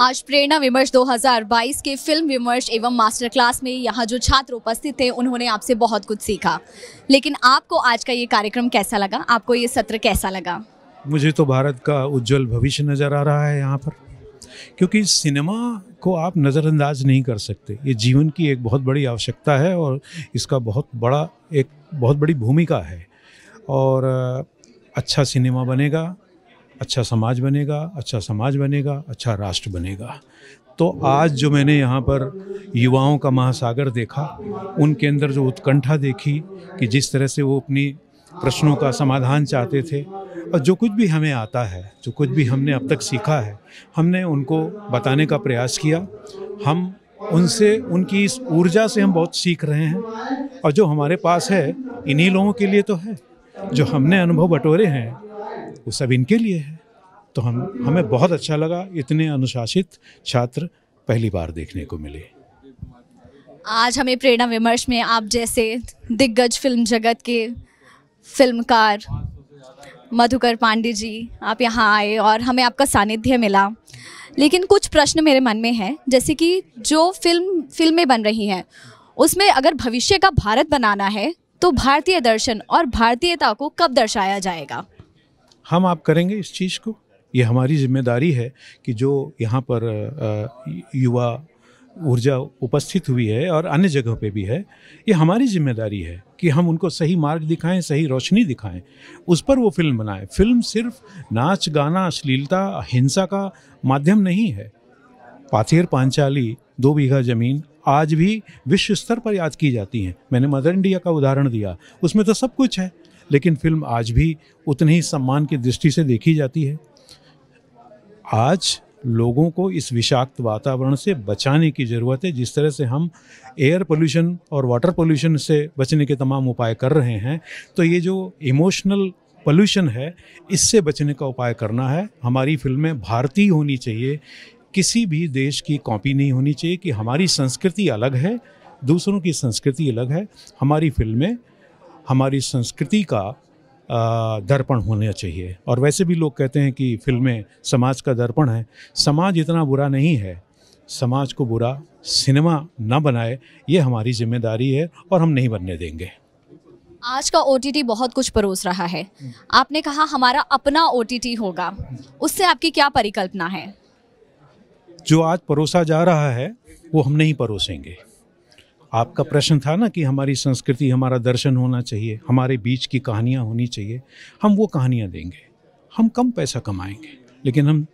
आज प्रेरणा विमर्श 2022 के फिल्म विमर्श एवं मास्टर क्लास में यहाँ जो छात्र उपस्थित थे उन्होंने आपसे बहुत कुछ सीखा लेकिन आपको आज का ये कार्यक्रम कैसा लगा आपको ये सत्र कैसा लगा मुझे तो भारत का उज्जवल भविष्य नज़र आ रहा है यहाँ पर क्योंकि सिनेमा को आप नज़रअंदाज नहीं कर सकते ये जीवन की एक बहुत बड़ी आवश्यकता है और इसका बहुत बड़ा एक बहुत बड़ी भूमिका है और अच्छा सिनेमा बनेगा अच्छा समाज बनेगा अच्छा समाज बनेगा अच्छा राष्ट्र बनेगा तो आज जो मैंने यहाँ पर युवाओं का महासागर देखा उनके अंदर जो उत्कंठा देखी कि जिस तरह से वो अपनी प्रश्नों का समाधान चाहते थे और जो कुछ भी हमें आता है जो कुछ भी हमने अब तक सीखा है हमने उनको बताने का प्रयास किया हम उनसे उनकी इस ऊर्जा से हम बहुत सीख रहे हैं और जो हमारे पास है इन्हीं लोगों के लिए तो है जो हमने अनुभव बटोरे हैं वो सब इनके लिए है तो हम हमें बहुत अच्छा लगा इतने अनुशासित छात्र पहली बार देखने को मिले आज हमें प्रेरणा विमर्श में आप जैसे दिग्गज फिल्म जगत के फिल्मकार मधुकर पांडे जी आप यहाँ आए और हमें आपका सानिध्य मिला लेकिन कुछ प्रश्न मेरे मन में हैं जैसे कि जो फिल्म फिल्में बन रही हैं उसमें अगर भविष्य का भारत बनाना है तो भारतीय दर्शन और भारतीयता को कब दर्शाया जाएगा हम आप करेंगे इस चीज़ को ये हमारी जिम्मेदारी है कि जो यहाँ पर युवा ऊर्जा उपस्थित हुई है और अन्य जगहों पे भी है ये हमारी जिम्मेदारी है कि हम उनको सही मार्ग दिखाएं सही रोशनी दिखाएं उस पर वो फिल्म बनाएं फिल्म सिर्फ नाच गाना अश्लीलता हिंसा का माध्यम नहीं है पाथेर पांचाली दो बीघा ज़मीन आज भी विश्व स्तर पर याद की जाती हैं मैंने मदर इंडिया का उदाहरण दिया उसमें तो सब कुछ है लेकिन फिल्म आज भी उतने ही सम्मान की दृष्टि से देखी जाती है आज लोगों को इस विषाक्त वातावरण से बचाने की ज़रूरत है जिस तरह से हम एयर पोल्यूशन और वाटर पोल्यूशन से बचने के तमाम उपाय कर रहे हैं तो ये जो इमोशनल पोल्यूशन है इससे बचने का उपाय करना है हमारी फिल्में भारतीय होनी चाहिए किसी भी देश की कॉपी नहीं होनी चाहिए कि हमारी संस्कृति अलग है दूसरों की संस्कृति अलग है हमारी फिल्में हमारी संस्कृति का दर्पण होना चाहिए और वैसे भी लोग कहते हैं कि फिल्में समाज का दर्पण है समाज इतना बुरा नहीं है समाज को बुरा सिनेमा ना बनाए ये हमारी जिम्मेदारी है और हम नहीं बनने देंगे आज का ओ बहुत कुछ परोस रहा है आपने कहा हमारा अपना ओ होगा उससे आपकी क्या परिकल्पना है जो आज परोसा जा रहा है वो हम नहीं परोसेंगे आपका प्रश्न था ना कि हमारी संस्कृति हमारा दर्शन होना चाहिए हमारे बीच की कहानियाँ होनी चाहिए हम वो कहानियाँ देंगे हम कम पैसा कमाएंगे लेकिन हम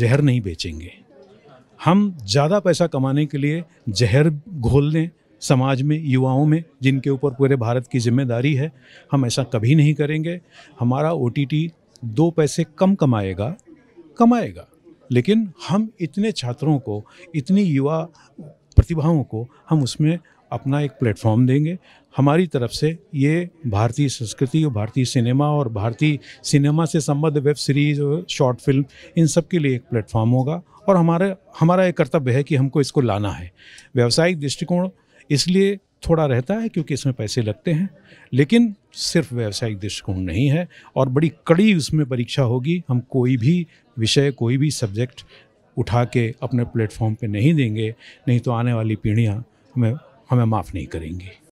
जहर नहीं बेचेंगे हम ज़्यादा पैसा कमाने के लिए जहर घोल दें समाज में युवाओं में जिनके ऊपर पूरे भारत की जिम्मेदारी है हम ऐसा कभी नहीं करेंगे हमारा ओ दो पैसे कम कमाएगा कमाएगा लेकिन हम इतने छात्रों को इतनी युवा प्रतिभाओं को हम उसमें अपना एक प्लेटफॉर्म देंगे हमारी तरफ से ये भारतीय संस्कृति और भारतीय सिनेमा और भारतीय सिनेमा से संबद्ध वेब सीरीज और शॉर्ट फिल्म इन सब के लिए एक प्लेटफॉर्म होगा और हमारे हमारा एक कर्तव्य है कि हमको इसको लाना है व्यावसायिक दृष्टिकोण इसलिए थोड़ा रहता है क्योंकि इसमें पैसे लगते हैं लेकिन सिर्फ व्यावसायिक दृष्टिकोण नहीं है और बड़ी कड़ी उसमें परीक्षा होगी हम कोई भी विषय कोई भी सब्जेक्ट उठा के अपने प्लेटफॉर्म पे नहीं देंगे नहीं तो आने वाली पीढ़ियाँ हमें हमें माफ़ नहीं करेंगे